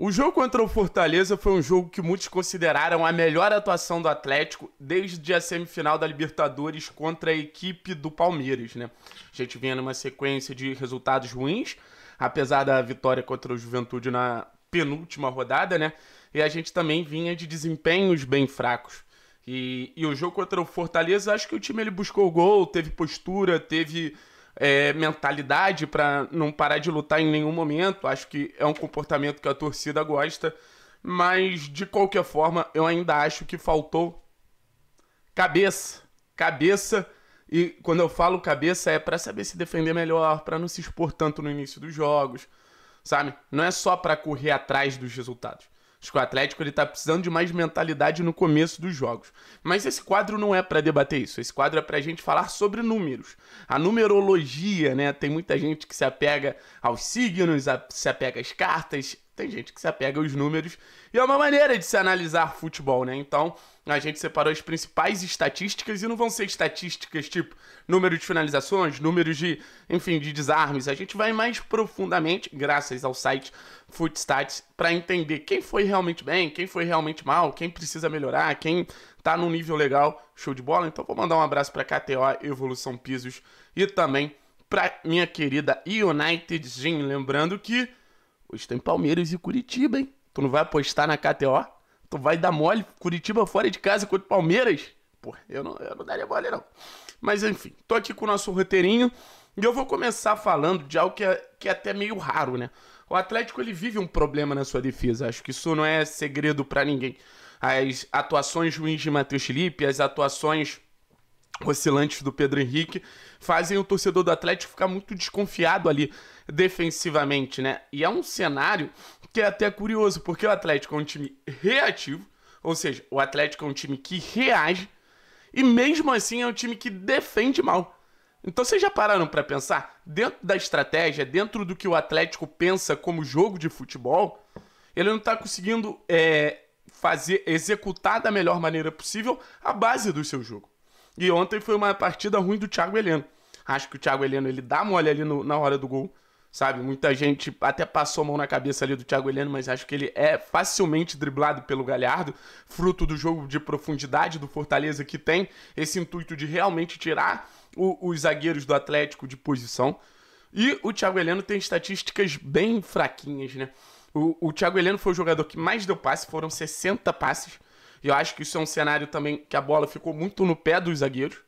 O jogo contra o Fortaleza foi um jogo que muitos consideraram a melhor atuação do Atlético desde a semifinal da Libertadores contra a equipe do Palmeiras, né? A gente vinha numa sequência de resultados ruins, apesar da vitória contra o Juventude na penúltima rodada, né? E a gente também vinha de desempenhos bem fracos. E, e o jogo contra o Fortaleza, acho que o time ele buscou o gol, teve postura, teve é, mentalidade para não parar de lutar em nenhum momento. Acho que é um comportamento que a torcida gosta. Mas, de qualquer forma, eu ainda acho que faltou cabeça. Cabeça. E quando eu falo cabeça é para saber se defender melhor, para não se expor tanto no início dos jogos, sabe? Não é só para correr atrás dos resultados. Acho que o Atlético ele tá precisando de mais mentalidade no começo dos jogos. Mas esse quadro não é para debater isso. Esse quadro é para a gente falar sobre números. A numerologia, né? Tem muita gente que se apega aos signos, a, se apega às cartas, tem gente que se apega aos números e é uma maneira de se analisar futebol, né? Então, a gente separou as principais estatísticas e não vão ser estatísticas tipo número de finalizações, números de, enfim, de desarmes. A gente vai mais profundamente, graças ao site Footstats, para entender quem foi realmente bem, quem foi realmente mal, quem precisa melhorar, quem tá num nível legal, show de bola. Então, vou mandar um abraço para KTO Evolução Pisos e também para minha querida United Gym, lembrando que Hoje tem Palmeiras e Curitiba, hein? Tu não vai apostar na KTO? Tu vai dar mole Curitiba fora de casa contra o Palmeiras? Pô, eu não, eu não daria mole, não. Mas enfim, tô aqui com o nosso roteirinho e eu vou começar falando de algo que é, que é até meio raro, né? O Atlético ele vive um problema na sua defesa, acho que isso não é segredo para ninguém. As atuações ruins de Matheus Felipe, as atuações oscilantes do Pedro Henrique fazem o torcedor do Atlético ficar muito desconfiado ali defensivamente, né? E é um cenário que é até curioso, porque o Atlético é um time reativo, ou seja, o Atlético é um time que reage e mesmo assim é um time que defende mal. Então vocês já pararam para pensar dentro da estratégia, dentro do que o Atlético pensa como jogo de futebol, ele não está conseguindo é, fazer executar da melhor maneira possível a base do seu jogo. E ontem foi uma partida ruim do Thiago Heleno. Acho que o Thiago Heleno ele dá mole ali no, na hora do gol, sabe? Muita gente até passou a mão na cabeça ali do Thiago Heleno, mas acho que ele é facilmente driblado pelo Galhardo, fruto do jogo de profundidade do Fortaleza que tem esse intuito de realmente tirar o, os zagueiros do Atlético de posição. E o Thiago Heleno tem estatísticas bem fraquinhas, né? O, o Thiago Heleno foi o jogador que mais deu passe, foram 60 passes e eu acho que isso é um cenário também que a bola ficou muito no pé dos zagueiros.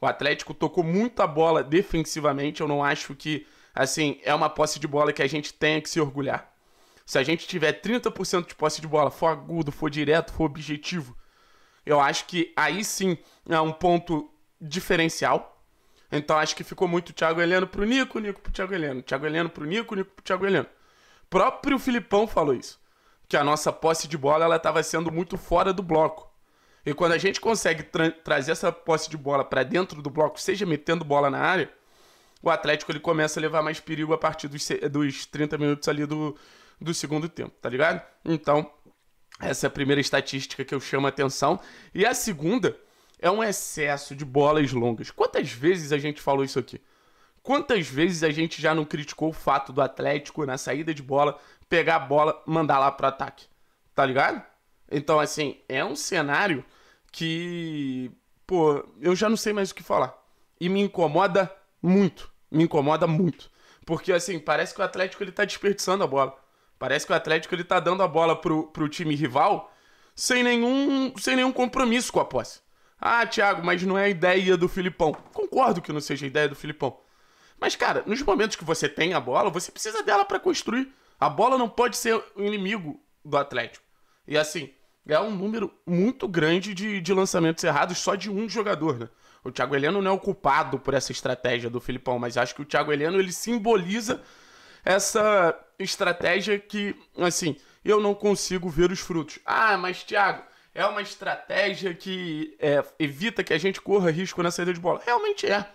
O Atlético tocou muita bola defensivamente. Eu não acho que, assim, é uma posse de bola que a gente tenha que se orgulhar. Se a gente tiver 30% de posse de bola, for agudo, for direto, for objetivo, eu acho que aí sim é um ponto diferencial. Então acho que ficou muito Thiago Heleno pro Nico, Nico pro Thiago Heleno, Thiago Heleno pro Nico, Nico pro Thiago Heleno. Próprio Filipão falou isso que a nossa posse de bola ela estava sendo muito fora do bloco. E quando a gente consegue tra trazer essa posse de bola para dentro do bloco, seja metendo bola na área, o Atlético ele começa a levar mais perigo a partir dos, dos 30 minutos ali do, do segundo tempo, tá ligado? Então, essa é a primeira estatística que eu chamo a atenção. E a segunda é um excesso de bolas longas. Quantas vezes a gente falou isso aqui? Quantas vezes a gente já não criticou o fato do Atlético na saída de bola pegar a bola, mandar lá pro ataque. Tá ligado? Então, assim, é um cenário que, pô, eu já não sei mais o que falar. E me incomoda muito. Me incomoda muito. Porque, assim, parece que o Atlético ele tá desperdiçando a bola. Parece que o Atlético ele tá dando a bola pro, pro time rival sem nenhum, sem nenhum compromisso com a posse. Ah, Thiago, mas não é a ideia do Filipão. Concordo que não seja a ideia do Filipão. Mas, cara, nos momentos que você tem a bola, você precisa dela para construir. A bola não pode ser o inimigo do Atlético. E assim, é um número muito grande de, de lançamentos errados só de um jogador, né? O Thiago Heleno não é o culpado por essa estratégia do Filipão, mas acho que o Thiago Heleno ele simboliza essa estratégia que, assim, eu não consigo ver os frutos. Ah, mas Thiago, é uma estratégia que é, evita que a gente corra risco na saída de bola. Realmente é.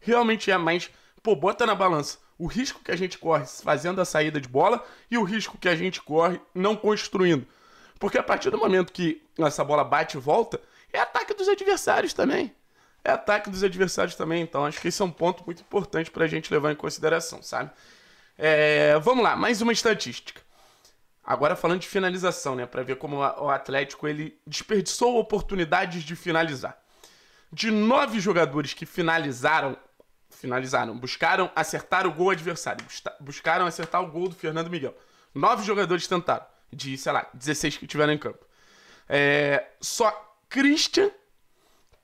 Realmente é, mas, pô, bota na balança. O risco que a gente corre fazendo a saída de bola e o risco que a gente corre não construindo. Porque a partir do momento que essa bola bate e volta, é ataque dos adversários também. É ataque dos adversários também. Então acho que isso é um ponto muito importante para a gente levar em consideração, sabe? É, vamos lá, mais uma estatística. Agora falando de finalização, né? Para ver como o Atlético ele desperdiçou oportunidades de finalizar. De nove jogadores que finalizaram finalizaram, buscaram acertar o gol adversário, buscaram acertar o gol do Fernando Miguel. Nove jogadores tentaram, de, sei lá, 16 que tiveram em campo. É, só Christian,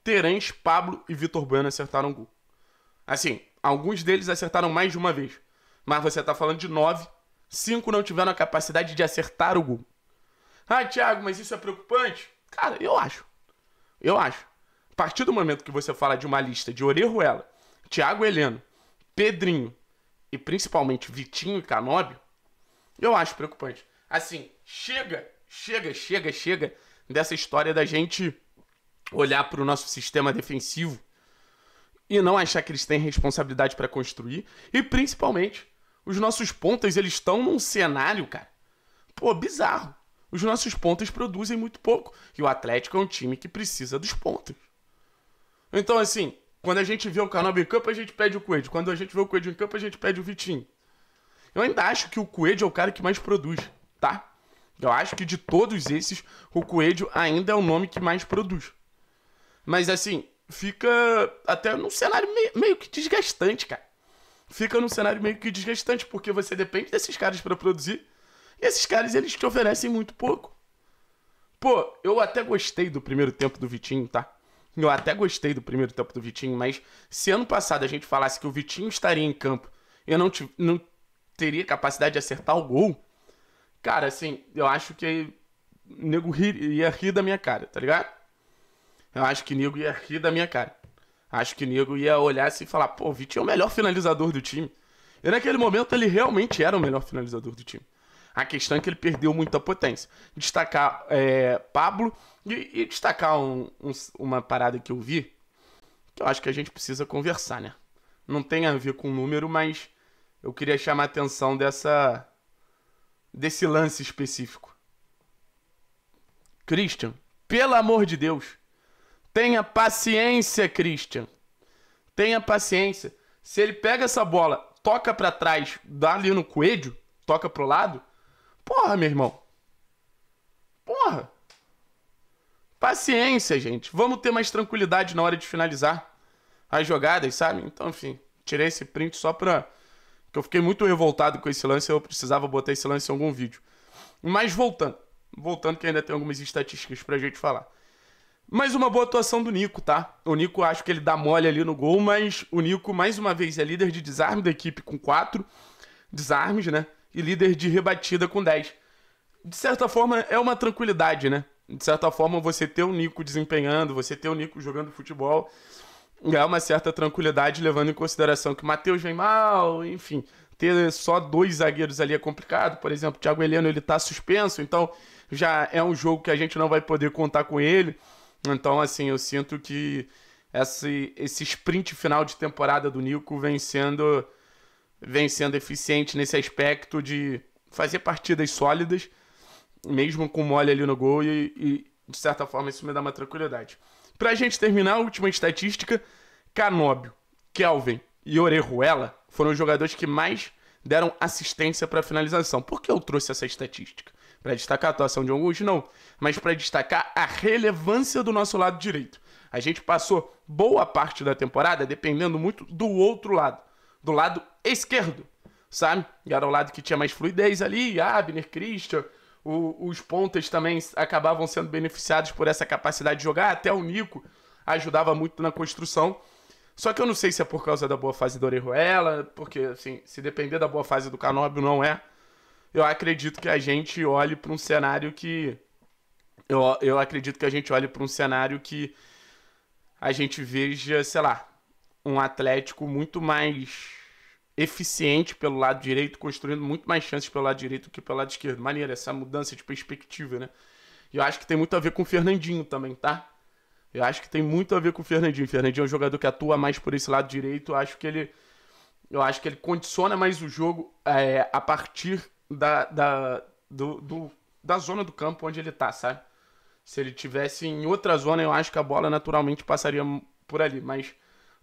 Terence, Pablo e Vitor Bueno acertaram o gol. Assim, alguns deles acertaram mais de uma vez. Mas você tá falando de nove, cinco não tiveram a capacidade de acertar o gol. Ah, Thiago, mas isso é preocupante? Cara, eu acho. Eu acho. A partir do momento que você fala de uma lista de Orejuela, Thiago Heleno, Pedrinho e principalmente Vitinho e Canóbio, eu acho preocupante. Assim, chega, chega, chega, chega dessa história da gente olhar para o nosso sistema defensivo e não achar que eles têm responsabilidade para construir. E principalmente, os nossos pontas, eles estão num cenário, cara, pô, bizarro. Os nossos pontas produzem muito pouco. E o Atlético é um time que precisa dos pontos. Então, assim, quando a gente vê o Canoba em campo, a gente pede o Coelho. Quando a gente vê o Coelho em campo, a gente pede o Vitinho. Eu ainda acho que o Coelho é o cara que mais produz, tá? Eu acho que de todos esses, o Coelho ainda é o nome que mais produz. Mas assim, fica até num cenário meio, meio que desgastante, cara. Fica num cenário meio que desgastante, porque você depende desses caras para produzir. E esses caras, eles te oferecem muito pouco. Pô, eu até gostei do primeiro tempo do Vitinho, tá? Eu até gostei do primeiro tempo do Vitinho, mas se ano passado a gente falasse que o Vitinho estaria em campo, eu não, não teria capacidade de acertar o gol. Cara, assim, eu acho que o nego rir, ia rir da minha cara, tá ligado? Eu acho que o nego ia rir da minha cara. Acho que o nego ia olhar assim e falar: pô, o Vitinho é o melhor finalizador do time. E naquele momento ele realmente era o melhor finalizador do time. A questão é que ele perdeu muita potência. Destacar é, Pablo e, e destacar um, um, uma parada que eu vi, que eu acho que a gente precisa conversar, né? Não tem a ver com o número, mas eu queria chamar a atenção dessa, desse lance específico. Christian, pelo amor de Deus, tenha paciência, Christian. Tenha paciência. Se ele pega essa bola, toca para trás, dá ali no coelho, toca pro lado, Porra, meu irmão. Porra. Paciência, gente. Vamos ter mais tranquilidade na hora de finalizar as jogadas, sabe? Então, enfim, tirei esse print só pra. que eu fiquei muito revoltado com esse lance. Eu precisava botar esse lance em algum vídeo. Mas voltando. Voltando, que ainda tem algumas estatísticas pra gente falar. Mais uma boa atuação do Nico, tá? O Nico acho que ele dá mole ali no gol, mas o Nico, mais uma vez, é líder de desarme da equipe com quatro desarmes, né? e líder de rebatida com 10. De certa forma, é uma tranquilidade, né? De certa forma, você ter o Nico desempenhando, você ter o Nico jogando futebol, é uma certa tranquilidade, levando em consideração que o Matheus vem mal, enfim. Ter só dois zagueiros ali é complicado. Por exemplo, o Thiago Heleno, ele tá suspenso, então já é um jogo que a gente não vai poder contar com ele. Então, assim, eu sinto que esse, esse sprint final de temporada do Nico vem sendo vem sendo eficiente nesse aspecto de fazer partidas sólidas, mesmo com mole ali no gol, e, e de certa forma isso me dá uma tranquilidade. Para a gente terminar, a última estatística: Canóbio, Kelvin e Orejuela foram os jogadores que mais deram assistência para finalização. Por que eu trouxe essa estatística? Para destacar a atuação de alguns, não, mas para destacar a relevância do nosso lado direito. A gente passou boa parte da temporada dependendo muito do outro lado do lado esquerdo, sabe? E era o lado que tinha mais fluidez ali, Abner, Christian, o, os pontas também acabavam sendo beneficiados por essa capacidade de jogar, até o Nico ajudava muito na construção. Só que eu não sei se é por causa da boa fase do Orejuela, porque, assim, se depender da boa fase do Canóbio, não é. Eu acredito que a gente olhe para um cenário que. Eu, eu acredito que a gente olhe para um cenário que a gente veja, sei lá, um Atlético muito mais eficiente pelo lado direito, construindo muito mais chances pelo lado direito do que pelo lado esquerdo. Maneira essa mudança de perspectiva, né? E eu acho que tem muito a ver com o Fernandinho também, tá? Eu acho que tem muito a ver com o Fernandinho. O Fernandinho é um jogador que atua mais por esse lado direito. Eu acho que ele, eu acho que ele condiciona mais o jogo é, a partir da, da, do, do, da zona do campo onde ele tá, sabe? Se ele tivesse em outra zona, eu acho que a bola naturalmente passaria por ali. Mas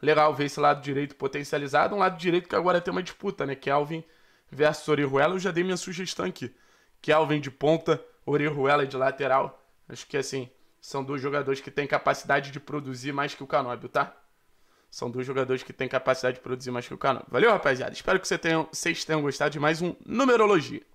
legal ver esse lado direito potencializado, um lado direito que agora tem uma disputa, né? Kelvin é versus Orihuela, eu já dei minha sugestão aqui. Kelvin é de ponta, Orihuela de lateral. Acho que assim, são dois jogadores que têm capacidade de produzir mais que o Canóbio, tá? São dois jogadores que têm capacidade de produzir mais que o Canóbio. Valeu, rapaziada. Espero que vocês tenham, vocês tenham gostado de mais um Numerologia.